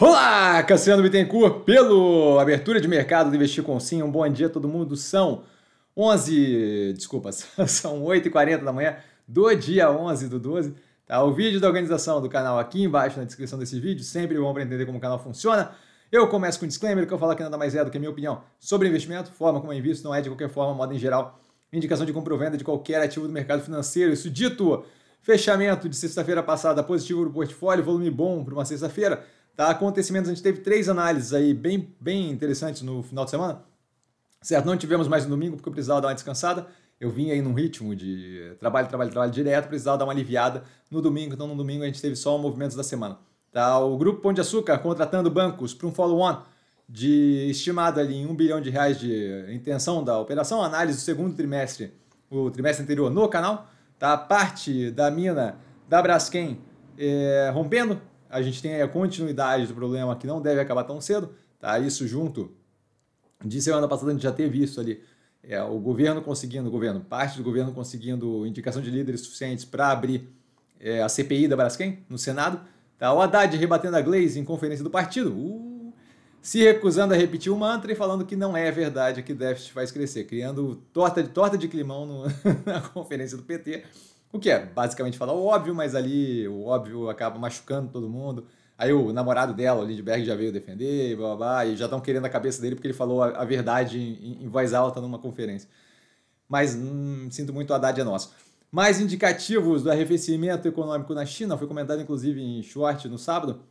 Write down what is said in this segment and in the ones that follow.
Olá, Cassiano Bittencourt, pelo Abertura de Mercado do Investir com Sim. Um bom dia a todo mundo. São 11, desculpa, são 8h40 da manhã do dia 11 do 12. Tá? O vídeo da organização do canal aqui embaixo na descrição desse vídeo, sempre bom para entender como o canal funciona. Eu começo com um disclaimer que eu falo que nada mais é do que a minha opinião sobre investimento, forma como eu invisto, não é de qualquer forma, modo em geral, indicação de compra ou venda de qualquer ativo do mercado financeiro. Isso dito, fechamento de sexta-feira passada positivo para o portfólio, volume bom para uma sexta-feira. Tá? Acontecimentos, a gente teve três análises aí bem, bem interessantes no final de semana. Certo, não tivemos mais no domingo porque eu precisava dar uma descansada. Eu vim aí num ritmo de trabalho, trabalho, trabalho direto, precisava dar uma aliviada no domingo, então no domingo a gente teve só movimentos da semana. Tá? O Grupo Pão de Açúcar contratando bancos para um follow-on de estimado ali em 1 bilhão de reais de intenção da operação, análise do segundo trimestre, o trimestre anterior no canal, tá? Parte da mina da Braskem é, rompendo a gente tem a continuidade do problema que não deve acabar tão cedo, tá? Isso junto de semana passada a gente já teve isso ali. É, o governo conseguindo, o governo, parte do governo conseguindo indicação de líderes suficientes para abrir é, a CPI da Braskem no Senado. Tá? O Haddad rebatendo a Glaze em conferência do partido, uh, se recusando a repetir o mantra e falando que não é verdade que déficit faz crescer, criando torta de, torta de climão no, na conferência do PT. O que é basicamente falar o óbvio, mas ali o óbvio acaba machucando todo mundo. Aí o namorado dela, o Lindbergh, já veio defender, blá, blá, blá e já estão querendo a cabeça dele porque ele falou a, a verdade em, em, voz alta numa conferência. Mas hum, sinto muito, a Haddad é nosso. Mais indicativos do arrefecimento econômico na China, foi comentado inclusive em short no sábado.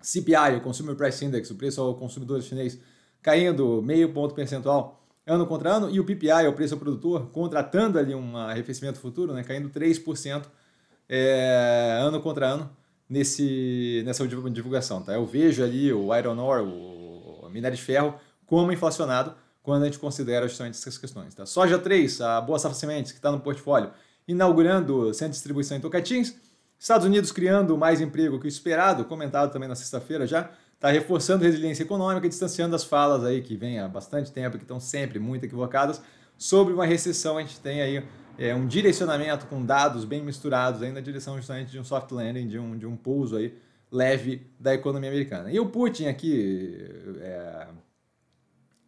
CPI, o Consumer Price Index, o preço ao consumidor chinês, caindo meio ponto percentual ano contra ano, e o PPI, o preço ao produtor, contratando ali um arrefecimento futuro, né, caindo 3% é, ano contra ano nesse, nessa divulgação. Tá? Eu vejo ali o iron ore, o, o minério de ferro, como inflacionado quando a gente considera justamente essas questões. Tá? Soja 3, a Boa Safra Sementes, que está no portfólio, inaugurando centro de distribuição em Tocantins, Estados Unidos criando mais emprego que o esperado, comentado também na sexta-feira já, está reforçando resiliência econômica, distanciando as falas aí que vem há bastante tempo, que estão sempre muito equivocadas, sobre uma recessão. A gente tem aí é, um direcionamento com dados bem misturados aí na direção justamente de um soft landing, de um, de um pouso aí leve da economia americana. E o Putin aqui é,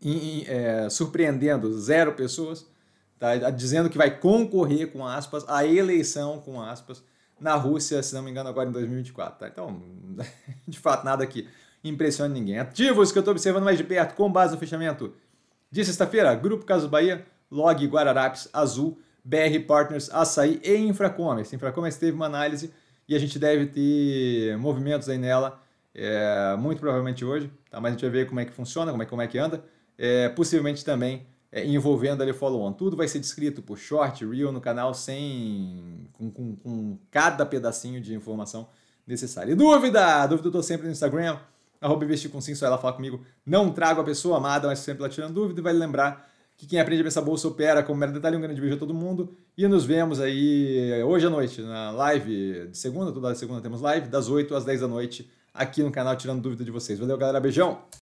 em, é, surpreendendo zero pessoas, tá, dizendo que vai concorrer, com aspas, a eleição, com aspas, na Rússia, se não me engano, agora em 2024. Tá? Então, de fato, nada aqui impressiona ninguém. Ativos que eu estou observando mais de perto, com base no fechamento de sexta-feira, Grupo Caso Bahia, Log Guararapes, Azul, BR Partners, Açaí e Infracommerce. Infracommerce teve uma análise e a gente deve ter movimentos aí nela, é, muito provavelmente hoje, tá? mas a gente vai ver como é que funciona, como é, como é que anda, é, possivelmente também é, envolvendo ali follow-on. Tudo vai ser descrito por short, real no canal, sem com, com, com cada pedacinho de informação necessária. E dúvida? Dúvida eu estou sempre no Instagram, arroba investir com sim, só ela fala comigo. Não trago a pessoa amada, mas sempre ela tirando dúvida e vai lembrar que quem aprende a pensar bolsa opera como mero detalhe. Um grande beijo a todo mundo e nos vemos aí hoje à noite na live de segunda. Toda segunda temos live, das 8 às 10 da noite, aqui no canal Tirando Dúvida de vocês. Valeu, galera. Beijão!